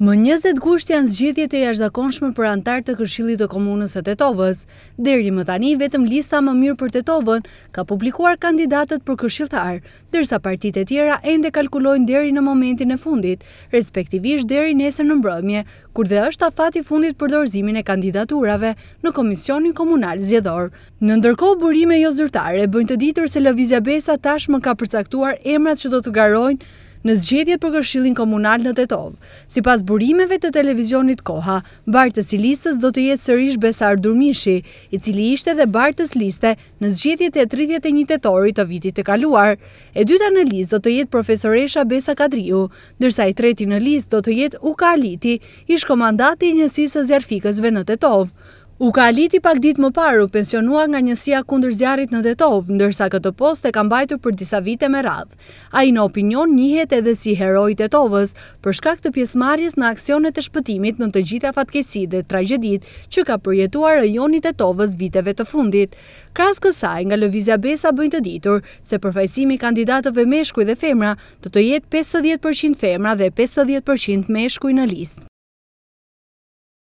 Më 20 gusht janë zgjidhjet e jashtëzakonshme për antartë të Këshillit të Komunës së Tetovës. Deri më tani vetëm lista më mirë për Tetovën ka publikuar kandidatët për këshilltar, ndërsa partitë e tjera ende kalkulojnë deri në momentin e fundit, respektivisht deri nesër në mbrëmje, kur dhe është afati fundit për dorëzimin e kandidaturave në Komisionin Komunal Zgjedhor. Në ndërkohë burime jo zyrtare bëjnë të ditur se Lëvizja Besa tashmë ka përcaktuar emrat që do të garojnë në zgjedhjet për këshillin komunal në Tetov. Si pas burimeve të televizionit koha, bartës i listës do të jetë sërish Besar Durmishi, i cili ishte dhe bartës liste në zgjedhjet e 31 tetorit të vitit të kaluar. E dyta në listë do të jetë profesoresha Besa Kadriu, dërsa i treti në listë do të jetë Uka Aliti, ish komandati i njësisë zjarfikësve në Tetov. U ka aliti pak dit më paru pensionua nga njësia kundër zjarit në Detov, ndërsa këtë post e kam bajtu për disa vite me radhë. A i në opinion njëhet edhe si heroj Tetovës, për shkak të pjesmarjes në aksionet e shpëtimit në të gjitha fatkesi dhe tragedit që ka përjetuar rajonit Tetovës viteve të fundit. Kras kësaj nga Lëvizja Besa bëjnë të ditur se përfajsimi kandidatëve meshkuj dhe femra të të jetë 50% femra dhe 50% meshkuj në listë.